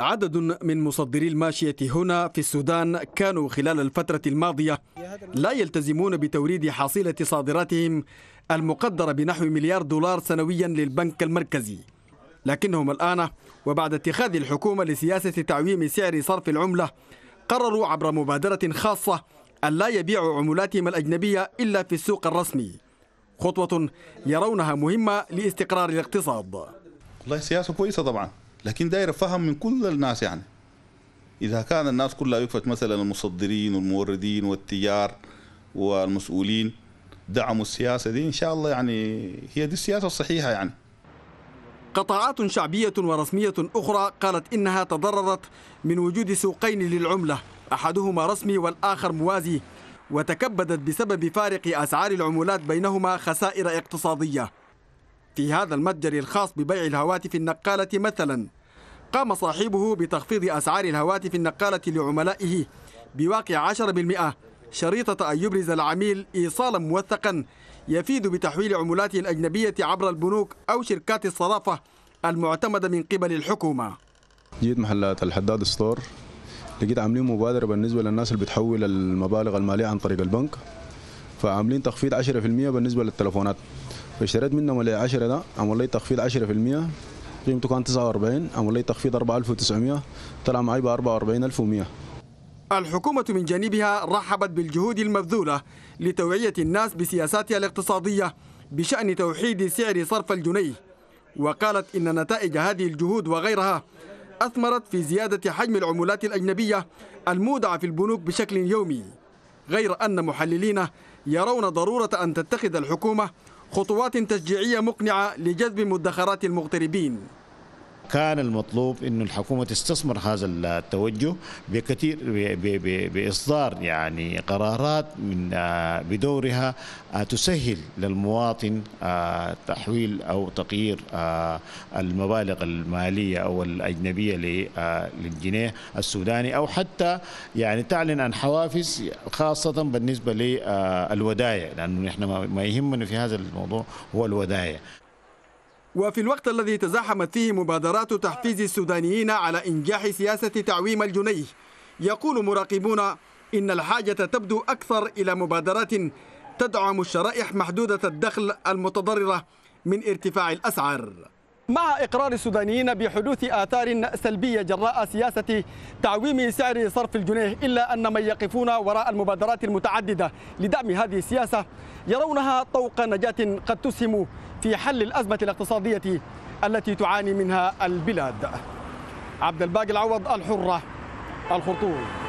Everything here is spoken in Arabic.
عدد من مصدري الماشية هنا في السودان كانوا خلال الفترة الماضية لا يلتزمون بتوريد حصيلة صادراتهم المقدرة بنحو مليار دولار سنويا للبنك المركزي لكنهم الآن وبعد اتخاذ الحكومة لسياسة تعويم سعر صرف العملة قرروا عبر مبادرة خاصة أن لا يبيعوا عملاتهم الأجنبية إلا في السوق الرسمي خطوة يرونها مهمة لاستقرار الاقتصاد والله سياسة كويسة طبعا لكن داير فهم من كل الناس يعني إذا كان الناس كلها وقفت مثلا المصدرين والموردين والتجار والمسؤولين دعموا السياسة دي إن شاء الله يعني هي دي السياسة الصحيحة يعني قطاعات شعبية ورسمية أخرى قالت إنها تضررت من وجود سوقين للعملة أحدهما رسمي والآخر موازي وتكبدت بسبب فارق أسعار العملات بينهما خسائر اقتصادية في هذا المتجر الخاص ببيع الهواتف النقالة مثلاً قام صاحبه بتخفيض أسعار الهواتف النقالة لعملائه بواقع 10% شريطة أن يبرز العميل إيصالا موثقا يفيد بتحويل عملاته الأجنبية عبر البنوك أو شركات الصرافة المعتمدة من قبل الحكومة جيت محلات الحداد ستور لقيت عاملين مبادرة بالنسبة للناس اللي بتحول المبالغ المالية عن طريق البنك فعاملين تخفيض 10% بالنسبة للتلفونات فاشتريت منهم ال 10 ده عملوا لي تخفيض 10% قيمته كانت 49 أو لي تخفيض 4900 طلع معي ب 44100 الحكومة من جانبها رحبت بالجهود المبذولة لتوعية الناس بسياساتها الاقتصادية بشأن توحيد سعر صرف الجنيه وقالت إن نتائج هذه الجهود وغيرها أثمرت في زيادة حجم العملات الأجنبية المودعة في البنوك بشكل يومي غير أن محللين يرون ضرورة أن تتخذ الحكومة خطوات تشجيعية مقنعة لجذب مدخرات المغتربين كان المطلوب انه الحكومه تستثمر هذا التوجه بكثير باصدار يعني قرارات من آه، بدورها آه، تسهل للمواطن آه، تحويل او تغيير المبالغ الماليه او الاجنبيه للجنيه السوداني او حتى يعني تعلن عن حوافز خاصه بالنسبه للودايع لانه نحن ما يهمنا في هذا الموضوع هو الودايع وفي الوقت الذي تزاحمت فيه مبادرات تحفيز السودانيين على إنجاح سياسة تعويم الجنيه يقول مراقبون إن الحاجة تبدو أكثر إلى مبادرات تدعم الشرائح محدودة الدخل المتضررة من ارتفاع الأسعار مع إقرار السودانيين بحدوث آثار سلبية جراء سياسة تعويم سعر صرف الجنيه إلا أن من يقفون وراء المبادرات المتعددة لدعم هذه السياسة يرونها طوق نجاة قد تسهم في حل الأزمة الاقتصادية التي تعاني منها البلاد عبد الباقي العوض الحرة الخرطوم